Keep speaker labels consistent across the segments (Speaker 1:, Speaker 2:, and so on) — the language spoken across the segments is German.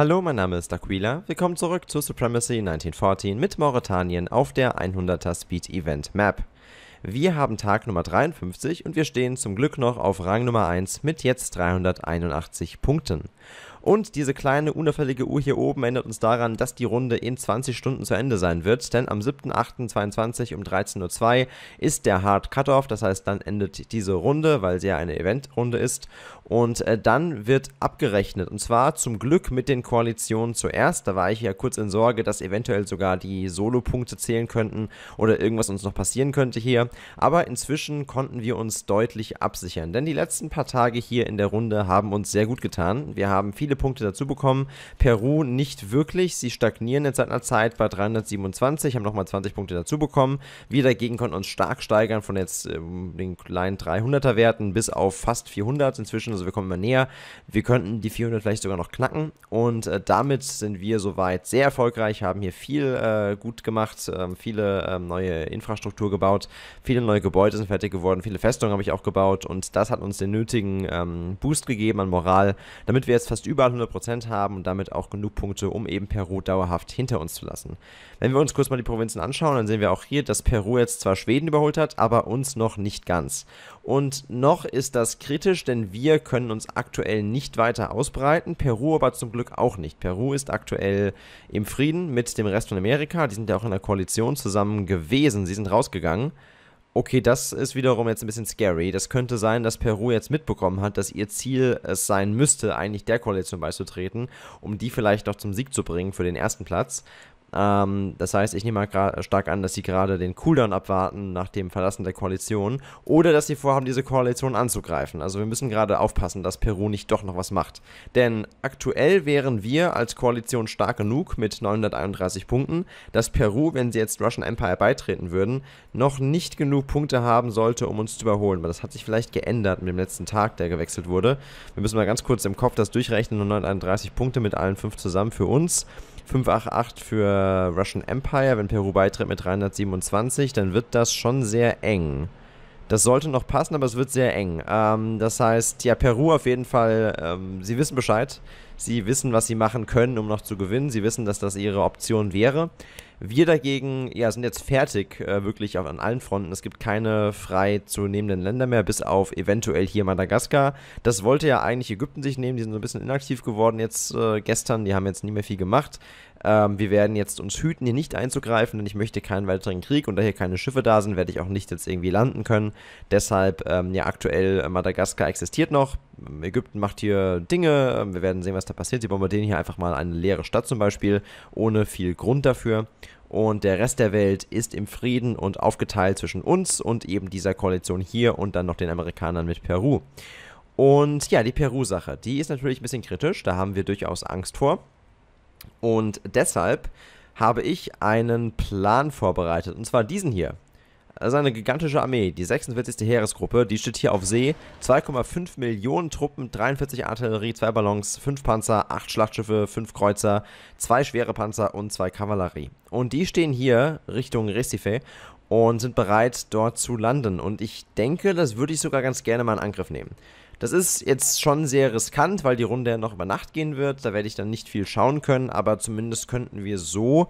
Speaker 1: Hallo, mein Name ist Aquila. Willkommen zurück zu Supremacy 1914 mit Mauretanien auf der 100er Speed Event Map. Wir haben Tag Nummer 53 und wir stehen zum Glück noch auf Rang Nummer 1 mit jetzt 381 Punkten. Und diese kleine unauffällige Uhr hier oben erinnert uns daran, dass die Runde in 20 Stunden zu Ende sein wird, denn am 7.8.22 um 13.02 Uhr ist der Hard Cutoff, das heißt dann endet diese Runde, weil sie ja eine Eventrunde ist und äh, dann wird abgerechnet und zwar zum Glück mit den Koalitionen zuerst, da war ich ja kurz in Sorge, dass eventuell sogar die Solo-Punkte zählen könnten oder irgendwas uns noch passieren könnte hier, aber inzwischen konnten wir uns deutlich absichern, denn die letzten paar Tage hier in der Runde haben uns sehr gut getan, wir haben viele viele Punkte dazu bekommen. Peru nicht wirklich. Sie stagnieren jetzt seit einer Zeit bei 327, haben nochmal 20 Punkte dazu bekommen. Wir dagegen konnten uns stark steigern von jetzt ähm, den kleinen 300er Werten bis auf fast 400 inzwischen. Also wir kommen immer näher. Wir könnten die 400 vielleicht sogar noch knacken. Und äh, damit sind wir soweit sehr erfolgreich, haben hier viel äh, gut gemacht, äh, viele ähm, neue Infrastruktur gebaut, viele neue Gebäude sind fertig geworden, viele Festungen habe ich auch gebaut. Und das hat uns den nötigen ähm, Boost gegeben an Moral, damit wir jetzt fast über überall 100% haben und damit auch genug Punkte, um eben Peru dauerhaft hinter uns zu lassen. Wenn wir uns kurz mal die Provinzen anschauen, dann sehen wir auch hier, dass Peru jetzt zwar Schweden überholt hat, aber uns noch nicht ganz. Und noch ist das kritisch, denn wir können uns aktuell nicht weiter ausbreiten, Peru aber zum Glück auch nicht. Peru ist aktuell im Frieden mit dem Rest von Amerika, die sind ja auch in der Koalition zusammen gewesen, sie sind rausgegangen. Okay, das ist wiederum jetzt ein bisschen scary. Das könnte sein, dass Peru jetzt mitbekommen hat, dass ihr Ziel es sein müsste, eigentlich der Koalition beizutreten, um die vielleicht noch zum Sieg zu bringen für den ersten Platz. Ähm, das heißt, ich nehme mal stark an, dass sie gerade den Cooldown abwarten nach dem Verlassen der Koalition oder dass sie vorhaben, diese Koalition anzugreifen. Also wir müssen gerade aufpassen, dass Peru nicht doch noch was macht. Denn aktuell wären wir als Koalition stark genug mit 931 Punkten, dass Peru, wenn sie jetzt Russian Empire beitreten würden, noch nicht genug Punkte haben sollte, um uns zu überholen. Weil das hat sich vielleicht geändert mit dem letzten Tag, der gewechselt wurde. Wir müssen mal ganz kurz im Kopf das durchrechnen und 931 Punkte mit allen fünf zusammen für uns. 588 für Russian Empire, wenn Peru beitritt mit 327, dann wird das schon sehr eng. Das sollte noch passen, aber es wird sehr eng. Ähm, das heißt, ja, Peru auf jeden Fall, ähm, Sie wissen Bescheid. Sie wissen, was sie machen können, um noch zu gewinnen. Sie wissen, dass das ihre Option wäre. Wir dagegen ja, sind jetzt fertig, äh, wirklich auf, an allen Fronten. Es gibt keine frei zu nehmenden Länder mehr, bis auf eventuell hier Madagaskar. Das wollte ja eigentlich Ägypten sich nehmen, die sind so ein bisschen inaktiv geworden jetzt äh, gestern, die haben jetzt nie mehr viel gemacht. Ähm, wir werden jetzt uns hüten, hier nicht einzugreifen, denn ich möchte keinen weiteren Krieg und da hier keine Schiffe da sind, werde ich auch nicht jetzt irgendwie landen können. Deshalb, ähm, ja, aktuell äh, Madagaskar existiert noch. Ähm, Ägypten macht hier Dinge, ähm, wir werden sehen, was da da passiert. Sie bombardieren hier einfach mal eine leere Stadt zum Beispiel, ohne viel Grund dafür. Und der Rest der Welt ist im Frieden und aufgeteilt zwischen uns und eben dieser Koalition hier und dann noch den Amerikanern mit Peru. Und ja, die Peru-Sache, die ist natürlich ein bisschen kritisch, da haben wir durchaus Angst vor. Und deshalb habe ich einen Plan vorbereitet, und zwar diesen hier. Äh, das ist eine gigantische Armee. Die 46. Heeresgruppe, die steht hier auf See. 2,5 Millionen Truppen, 43 Artillerie, 2 Ballons, 5 Panzer, 8 Schlachtschiffe, 5 Kreuzer, 2 schwere Panzer und 2 Kavallerie. Und die stehen hier Richtung Recife und sind bereit, dort zu landen. Und ich denke, das würde ich sogar ganz gerne mal in Angriff nehmen. Das ist jetzt schon sehr riskant, weil die Runde ja noch über Nacht gehen wird. Da werde ich dann nicht viel schauen können, aber zumindest könnten wir so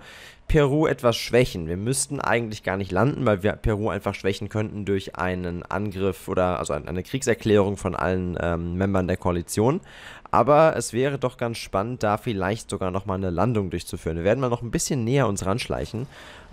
Speaker 1: Peru etwas schwächen. Wir müssten eigentlich gar nicht landen, weil wir Peru einfach schwächen könnten durch einen Angriff oder also eine Kriegserklärung von allen ähm, Membern der Koalition. Aber es wäre doch ganz spannend, da vielleicht sogar nochmal eine Landung durchzuführen. Wir werden mal noch ein bisschen näher uns ranschleichen.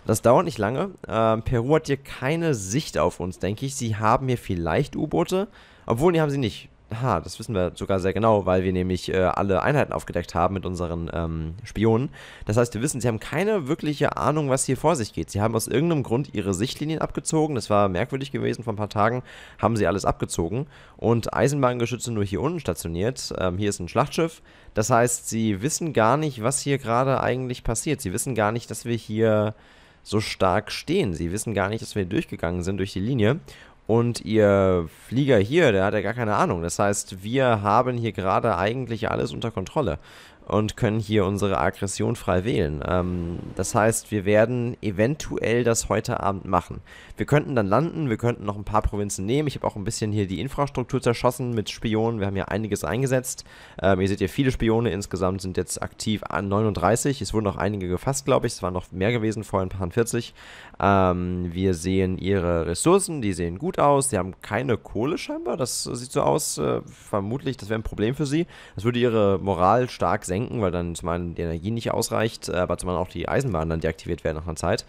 Speaker 1: Das dauert nicht lange. Ähm, Peru hat hier keine Sicht auf uns, denke ich. Sie haben hier vielleicht U-Boote. Obwohl, die haben sie nicht. Ha, das wissen wir sogar sehr genau, weil wir nämlich äh, alle Einheiten aufgedeckt haben mit unseren ähm, Spionen. Das heißt, wir wissen, sie haben keine wirkliche Ahnung, was hier vor sich geht. Sie haben aus irgendeinem Grund ihre Sichtlinien abgezogen. Das war merkwürdig gewesen. Vor ein paar Tagen haben sie alles abgezogen und Eisenbahngeschütze nur hier unten stationiert. Ähm, hier ist ein Schlachtschiff. Das heißt, sie wissen gar nicht, was hier gerade eigentlich passiert. Sie wissen gar nicht, dass wir hier so stark stehen. Sie wissen gar nicht, dass wir durchgegangen sind durch die Linie. Und ihr Flieger hier, der hat ja gar keine Ahnung. Das heißt, wir haben hier gerade eigentlich alles unter Kontrolle und können hier unsere Aggression frei wählen. Ähm, das heißt, wir werden eventuell das heute Abend machen. Wir könnten dann landen, wir könnten noch ein paar Provinzen nehmen. Ich habe auch ein bisschen hier die Infrastruktur zerschossen mit Spionen. Wir haben hier einiges eingesetzt. Ähm, ihr seht hier viele Spione. Insgesamt sind jetzt aktiv an 39. Es wurden auch einige gefasst, glaube ich. Es waren noch mehr gewesen, vorhin ein paar 40. Ähm, wir sehen ihre Ressourcen, die sehen gut aus. Sie haben keine Kohle scheinbar. Das sieht so aus. Äh, vermutlich, das wäre ein Problem für sie. Das würde ihre Moral stark senken senken, weil dann zum einen die Energie nicht ausreicht, äh, aber zum anderen auch die Eisenbahnen dann deaktiviert werden nach einer Zeit.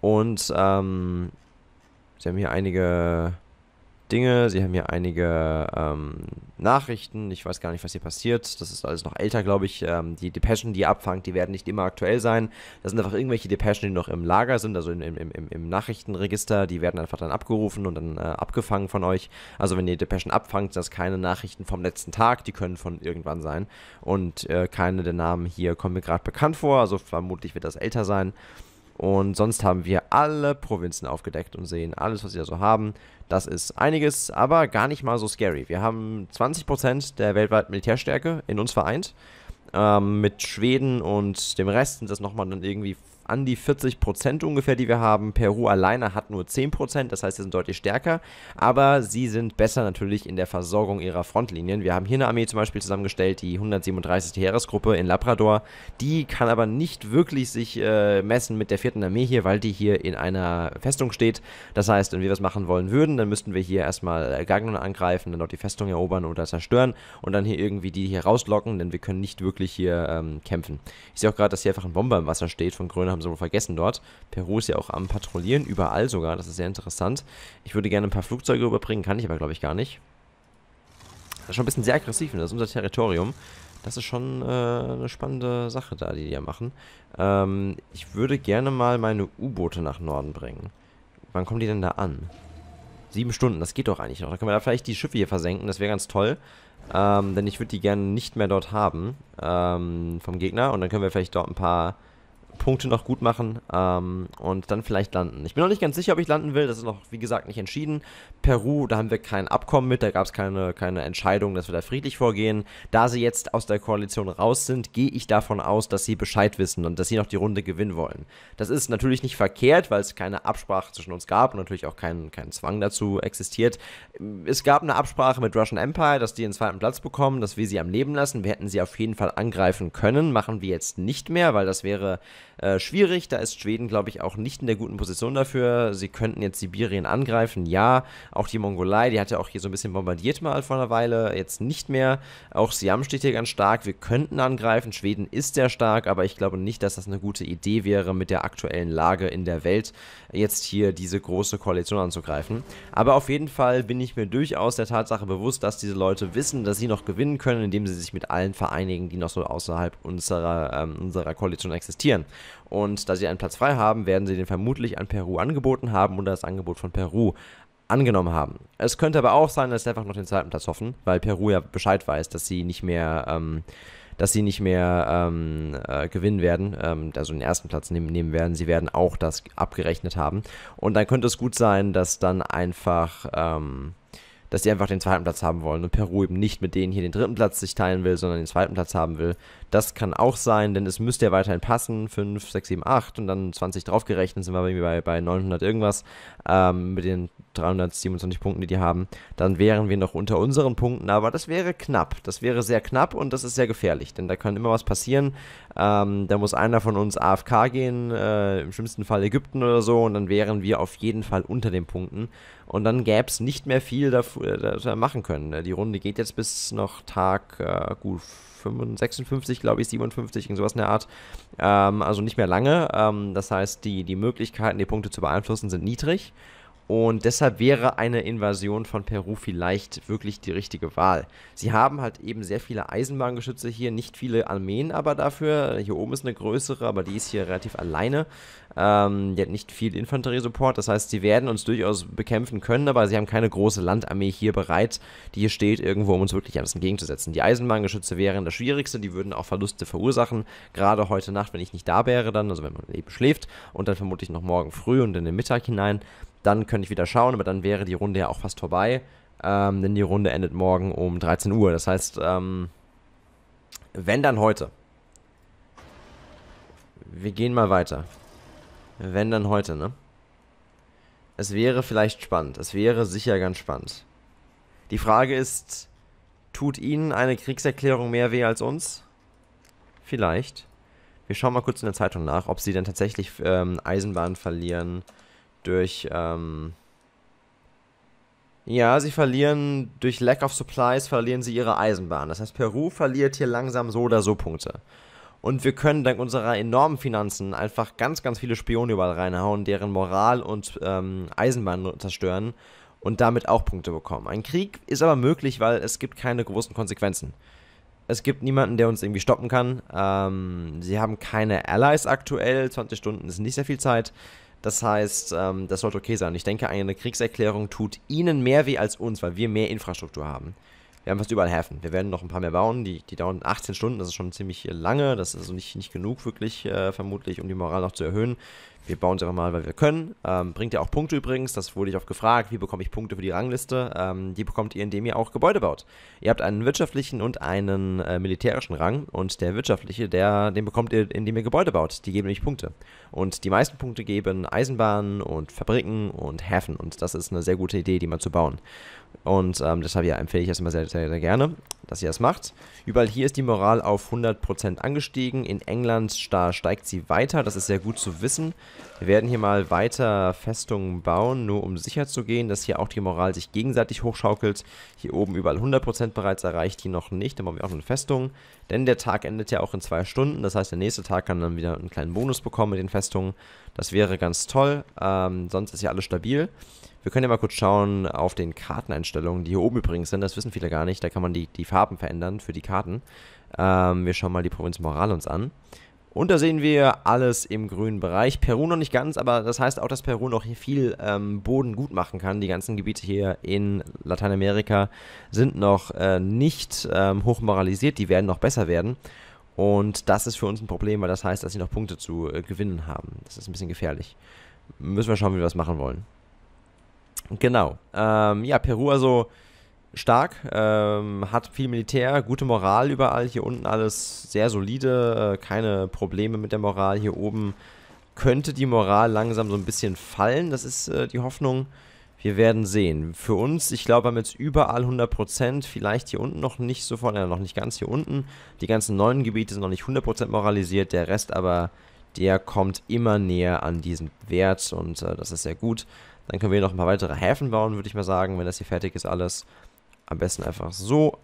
Speaker 1: Und ähm, sie haben hier einige Dinge. Sie haben hier einige ähm, Nachrichten. Ich weiß gar nicht, was hier passiert. Das ist alles noch älter, glaube ich. Ähm, die Depeschen, die ihr abfangt, die werden nicht immer aktuell sein. Das sind einfach irgendwelche Depeschen, die noch im Lager sind, also in, im, im, im, Nachrichtenregister. Die werden einfach dann abgerufen und dann äh, abgefangen von euch. Also wenn ihr Depeschen abfangt, sind das keine Nachrichten vom letzten Tag. Die können von irgendwann sein. Und äh, keine der Namen hier kommen mir gerade bekannt vor. Also vermutlich wird das älter sein. Und sonst haben wir alle Provinzen aufgedeckt und sehen alles, was wir so haben. Das ist einiges, aber gar nicht mal so scary. Wir haben 20% der weltweiten Militärstärke in uns vereint. Ähm, mit Schweden und dem Rest sind das nochmal dann irgendwie an die 40 Prozent ungefähr, die wir haben. Peru alleine hat nur 10 Prozent, das heißt, sie sind deutlich stärker, aber sie sind besser natürlich in der Versorgung ihrer Frontlinien. Wir haben hier eine Armee zum Beispiel zusammengestellt, die 137. Heeresgruppe in Labrador. Die kann aber nicht wirklich sich äh, messen mit der 4. Armee hier, weil die hier in einer Festung steht. Das heißt, wenn wir was machen wollen würden, dann müssten wir hier erstmal äh, Gagnon angreifen, dann dort die Festung erobern oder zerstören und dann hier irgendwie die hier rauslocken, denn wir können nicht wirklich hier ähm, kämpfen. Ich sehe auch gerade, dass hier einfach ein Bomber im Wasser steht von Grönland haben sie wohl vergessen dort. Peru ist ja auch am Patrouillieren, überall sogar, das ist sehr interessant. Ich würde gerne ein paar Flugzeuge überbringen, kann ich aber glaube ich gar nicht. Das ist schon ein bisschen sehr aggressiv, ne? das ist unser Territorium. Das ist schon äh, eine spannende Sache da, die die ja machen. Ähm, ich würde gerne mal meine U-Boote nach Norden bringen. Wann kommen die denn da an? Sieben Stunden, das geht doch eigentlich noch. Da können wir da vielleicht die Schiffe hier versenken, das wäre ganz toll. Ähm, denn ich würde die gerne nicht mehr dort haben ähm, vom Gegner. Und dann können wir vielleicht dort ein paar Punkte noch gut machen ähm, und dann vielleicht landen. Ich bin noch nicht ganz sicher, ob ich landen will. Das ist noch, wie gesagt, nicht entschieden. Peru, da haben wir kein Abkommen mit. Da gab es keine, keine Entscheidung, dass wir da friedlich vorgehen. Da sie jetzt aus der Koalition raus sind, gehe ich davon aus, dass sie Bescheid wissen und dass sie noch die Runde gewinnen wollen. Das ist natürlich nicht verkehrt, weil es keine Absprache zwischen uns gab und natürlich auch keinen kein Zwang dazu existiert. Es gab eine Absprache mit Russian Empire, dass die den zweiten Platz bekommen, dass wir sie am Leben lassen. Wir hätten sie auf jeden Fall angreifen können. Machen wir jetzt nicht mehr, weil das wäre äh, schwierig. Da ist Schweden, glaube ich, auch nicht in der guten Position dafür. Sie könnten jetzt Sibirien angreifen, ja. Auch die Mongolei, die hat ja auch hier so ein bisschen bombardiert mal vor einer Weile, jetzt nicht mehr. Auch Siam steht hier ganz stark. Wir könnten angreifen. Schweden ist sehr stark, aber ich glaube nicht, dass das eine gute Idee wäre, mit der aktuellen Lage in der Welt jetzt hier diese große Koalition anzugreifen. Aber auf jeden Fall bin ich mir durchaus der Tatsache bewusst, dass diese Leute wissen, dass sie noch gewinnen können, indem sie sich mit allen vereinigen, die noch so außerhalb unserer, ähm, unserer Koalition existieren. Und da sie einen Platz frei haben, werden sie den vermutlich an Peru angeboten haben oder das Angebot von Peru angenommen haben. Es könnte aber auch sein, dass sie einfach noch den zweiten Platz hoffen, weil Peru ja Bescheid weiß, dass sie nicht mehr, ähm, dass sie nicht mehr ähm, äh, gewinnen werden, ähm, also den ersten Platz nehmen, nehmen, werden. Sie werden auch das abgerechnet haben. Und dann könnte es gut sein, dass dann einfach, ähm, dass die einfach den zweiten Platz haben wollen und Peru eben nicht mit denen hier den dritten Platz sich teilen will, sondern den zweiten Platz haben will. Das kann auch sein, denn es müsste ja weiterhin passen, 5, 6, 7, 8 und dann 20 draufgerechnet, sind wir bei, bei 900 irgendwas ähm, mit den 327 Punkten, die die haben. Dann wären wir noch unter unseren Punkten, aber das wäre knapp, das wäre sehr knapp und das ist sehr gefährlich, denn da kann immer was passieren. Ähm, da muss einer von uns AFK gehen, äh, im schlimmsten Fall Ägypten oder so, und dann wären wir auf jeden Fall unter den Punkten. Und dann gäbe es nicht mehr viel dafür, äh, dafür machen können. Ne? Die Runde geht jetzt bis noch Tag äh, gut 56, glaube ich, 57, irgend sowas in der Art. Ähm, also nicht mehr lange. Ähm, das heißt, die, die Möglichkeiten, die Punkte zu beeinflussen, sind niedrig. Und deshalb wäre eine Invasion von Peru vielleicht wirklich die richtige Wahl. Sie haben halt eben sehr viele Eisenbahngeschütze hier, nicht viele Armeen aber dafür. Hier oben ist eine größere, aber die ist hier relativ alleine. Ähm, die hat nicht viel Infanteriesupport, das heißt, sie werden uns durchaus bekämpfen können, aber sie haben keine große Landarmee hier bereit, die hier steht, irgendwo, um uns wirklich alles entgegenzusetzen. Die Eisenbahngeschütze wären das Schwierigste, die würden auch Verluste verursachen, gerade heute Nacht, wenn ich nicht da wäre dann, also wenn man eben schläft und dann vermutlich noch morgen früh und in den Mittag hinein dann könnte ich wieder schauen, aber dann wäre die Runde ja auch fast vorbei. Ähm, denn die Runde endet morgen um 13 Uhr. Das heißt, ähm, wenn dann heute. Wir gehen mal weiter. Wenn dann heute, ne? Es wäre vielleicht spannend. Es wäre sicher ganz spannend. Die Frage ist, tut Ihnen eine Kriegserklärung mehr weh als uns? Vielleicht. Wir schauen mal kurz in der Zeitung nach, ob Sie denn tatsächlich ähm, Eisenbahn verlieren durch, ähm, ja, sie verlieren durch Lack of Supplies, verlieren sie ihre Eisenbahn. Das heißt, Peru verliert hier langsam so oder so Punkte. Und wir können dank unserer enormen Finanzen einfach ganz, ganz viele Spione überall reinhauen, deren Moral und ähm, Eisenbahn zerstören und damit auch Punkte bekommen. Ein Krieg ist aber möglich, weil es gibt keine großen Konsequenzen. Es gibt niemanden, der uns irgendwie stoppen kann. Ähm, sie haben keine Allies aktuell. 20 Stunden ist nicht sehr viel Zeit. Das heißt, ähm, das sollte okay sein. Ich denke, eine Kriegserklärung tut ihnen mehr weh als uns, weil wir mehr Infrastruktur haben. Wir haben fast überall Häfen. Wir werden noch ein paar mehr bauen. Die, die dauern 18 Stunden. Das ist schon ziemlich lange. Das ist also nicht, nicht genug, wirklich, äh, vermutlich, um die Moral noch zu erhöhen wir bauen es einfach mal, weil wir können. Ähm, bringt ja auch Punkte übrigens, das wurde ich oft gefragt, wie bekomme ich Punkte für die Rangliste? Ähm, die bekommt ihr, indem ihr auch Gebäude baut. Ihr habt einen wirtschaftlichen und einen äh, militärischen Rang und der wirtschaftliche, der, den bekommt ihr, indem ihr Gebäude baut. Die geben nämlich Punkte. Und die meisten Punkte geben Eisenbahnen und Fabriken und Häfen und das ist eine sehr gute Idee, die mal zu bauen. Und ähm, deshalb ja, empfehle ich das immer sehr, sehr, sehr gerne, dass ihr das macht. Überall hier ist die Moral auf 100% angestiegen. In England steigt sie weiter, das ist sehr gut zu wissen. Wir werden hier mal weiter Festungen bauen, nur um sicher zu gehen, dass hier auch die Moral sich gegenseitig hochschaukelt. Hier oben überall 100% bereits erreicht, hier noch nicht. Dann brauchen wir auch eine Festung, denn der Tag endet ja auch in zwei Stunden. Das heißt, der nächste Tag kann dann wieder einen kleinen Bonus bekommen mit den Festungen. Das wäre ganz toll, ähm, sonst ist ja alles stabil. Wir können ja mal kurz schauen auf den Karteneinstellungen, die hier oben übrigens sind. Das wissen viele gar nicht. Da kann man die, die Farben verändern für die Karten. Ähm, wir schauen mal die Provinz Moral uns an. Und da sehen wir alles im grünen Bereich. Peru noch nicht ganz, aber das heißt auch, dass Peru noch hier viel ähm, Boden gut machen kann. Die ganzen Gebiete hier in Lateinamerika sind noch äh, nicht ähm, hoch Die werden noch besser werden. Und das ist für uns ein Problem, weil das heißt, dass sie noch Punkte zu äh, gewinnen haben. Das ist ein bisschen gefährlich. Müssen wir schauen, wie wir das machen wollen. Genau. Ähm, ja, Peru also stark, ähm, hat viel Militär, gute Moral überall, hier unten alles sehr solide, äh, keine Probleme mit der Moral, hier oben könnte die Moral langsam so ein bisschen fallen, das ist äh, die Hoffnung. Wir werden sehen. Für uns, ich glaube, haben jetzt überall 100%, vielleicht hier unten noch nicht sofort, äh, noch nicht ganz hier unten. Die ganzen neuen Gebiete sind noch nicht 100% moralisiert, der Rest aber, der kommt immer näher an diesen Wert und äh, das ist sehr gut. Dann können wir noch ein paar weitere Häfen bauen, würde ich mal sagen, wenn das hier fertig ist alles. Am besten einfach so.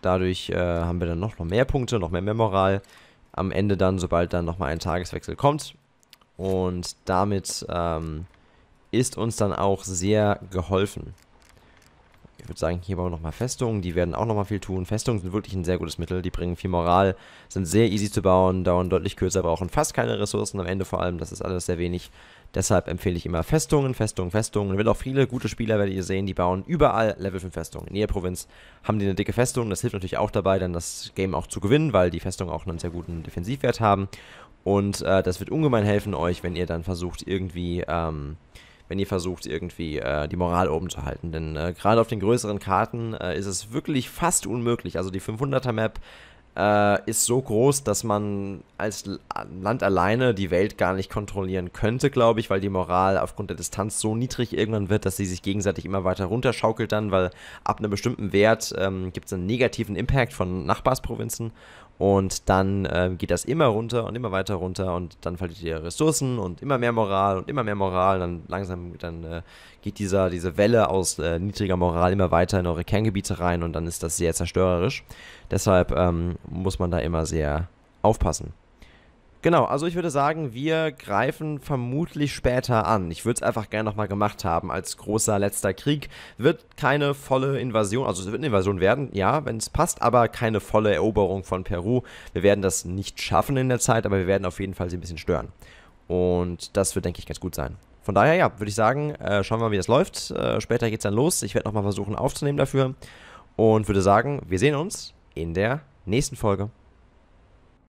Speaker 1: Dadurch äh, haben wir dann noch, noch mehr Punkte, noch mehr Memoral. Am Ende dann, sobald dann nochmal ein Tageswechsel kommt. Und damit ähm, ist uns dann auch sehr geholfen. Ich würde sagen, hier bauen wir nochmal Festungen. Die werden auch nochmal viel tun. Festungen sind wirklich ein sehr gutes Mittel. Die bringen viel Moral, sind sehr easy zu bauen, dauern deutlich kürzer, brauchen fast keine Ressourcen am Ende vor allem. Das ist alles sehr wenig. Deshalb empfehle ich immer Festungen, Festungen, Festungen. Und werdet auch viele gute Spieler, werdet ihr sehen, die bauen überall Level 5 Festungen. In jeder Provinz haben die eine dicke Festung. Das hilft natürlich auch dabei, dann das Game auch zu gewinnen, weil die Festungen auch einen sehr guten Defensivwert haben. Und äh, das wird ungemein helfen euch, wenn ihr dann versucht, irgendwie, ähm, wenn ihr versucht, irgendwie äh, die Moral oben zu halten. Denn äh, gerade auf den größeren Karten äh, ist es wirklich fast unmöglich. Also die 500er Map äh, ist so groß, dass man als Land alleine die Welt gar nicht kontrollieren könnte, glaube ich, weil die Moral aufgrund der Distanz so niedrig irgendwann wird, dass sie sich gegenseitig immer weiter runterschaukelt dann, weil ab einem bestimmten Wert ähm, gibt es einen negativen Impact von Nachbarsprovinzen und dann ähm, geht das immer runter und immer weiter runter und dann verliert ihr Ressourcen und immer mehr Moral und immer mehr Moral. Dann langsam, dann äh, geht dieser, diese Welle aus äh, niedriger Moral immer weiter in eure Kerngebiete rein und dann ist das sehr zerstörerisch. Deshalb ähm, muss man da immer sehr aufpassen. Genau, also ich würde sagen, wir greifen vermutlich später an. Ich würde es einfach gerne nochmal gemacht haben als großer letzter Krieg. Wird keine volle Invasion, also es wird eine Invasion werden, ja, wenn es passt, aber keine volle Eroberung von Peru. Wir werden das nicht schaffen in der Zeit, aber wir werden auf jeden Fall sie ein bisschen stören. Und das wird, denke ich, ganz gut sein. Von daher, ja, würde ich sagen, äh, schauen wir mal, wie das läuft. Äh, später es dann los. Ich werde nochmal versuchen aufzunehmen dafür. Und würde sagen, wir sehen uns in der nächsten Folge.